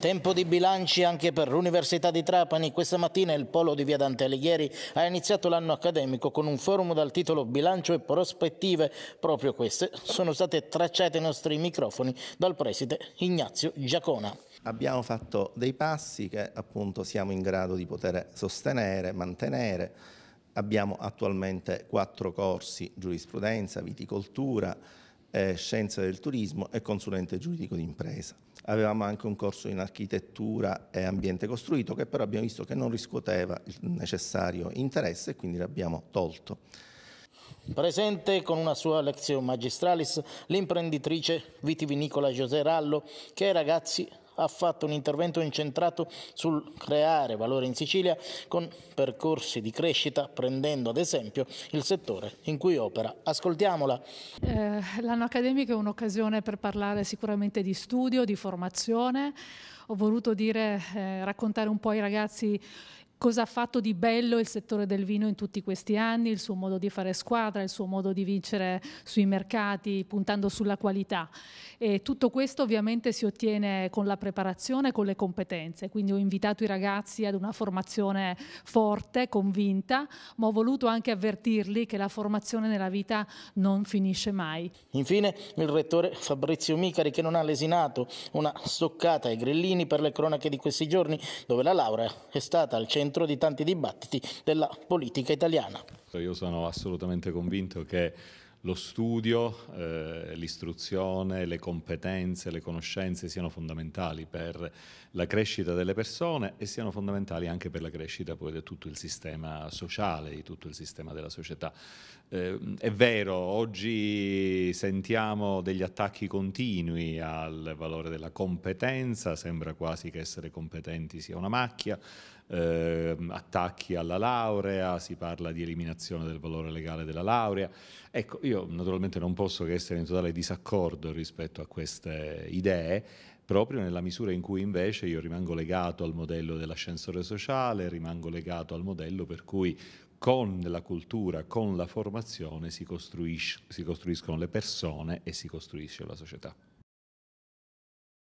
Tempo di bilanci anche per l'Università di Trapani. Questa mattina il polo di Via Dante Alighieri ha iniziato l'anno accademico con un forum dal titolo Bilancio e prospettive. Proprio queste sono state tracciate ai nostri microfoni dal preside Ignazio Giacona. Abbiamo fatto dei passi che appunto siamo in grado di poter sostenere, mantenere. Abbiamo attualmente quattro corsi, giurisprudenza, viticoltura, eh, scienze del turismo e consulente giuridico d'impresa. Avevamo anche un corso in architettura e ambiente costruito che però abbiamo visto che non riscuoteva il necessario interesse e quindi l'abbiamo tolto. Presente con una sua lezione magistralis l'imprenditrice vitivinicola José Rallo che ai ragazzi ha fatto un intervento incentrato sul creare valore in Sicilia con percorsi di crescita, prendendo ad esempio il settore in cui opera. Ascoltiamola. Eh, l'anno accademico è un'occasione per parlare sicuramente di studio, di formazione. Ho voluto dire, eh, raccontare un po' ai ragazzi cosa ha fatto di bello il settore del vino in tutti questi anni, il suo modo di fare squadra, il suo modo di vincere sui mercati puntando sulla qualità. E tutto questo ovviamente si ottiene con la preparazione, e con le competenze, quindi ho invitato i ragazzi ad una formazione forte, convinta, ma ho voluto anche avvertirli che la formazione nella vita non finisce mai. Infine il rettore Fabrizio Micari che non ha lesinato una stoccata ai grillini per le cronache di questi giorni dove la laurea è stata al centro centro di tanti dibattiti della politica italiana. Io sono assolutamente convinto che lo studio, eh, l'istruzione, le competenze, le conoscenze siano fondamentali per la crescita delle persone e siano fondamentali anche per la crescita poi di tutto il sistema sociale, di tutto il sistema della società. Eh, è vero, oggi sentiamo degli attacchi continui al valore della competenza, sembra quasi che essere competenti sia una macchia, eh, attacchi alla laurea, si parla di eliminazione del valore legale della laurea. Ecco, io naturalmente non posso che essere in totale disaccordo rispetto a queste idee, proprio nella misura in cui invece io rimango legato al modello dell'ascensore sociale, rimango legato al modello per cui con la cultura, con la formazione si, si costruiscono le persone e si costruisce la società.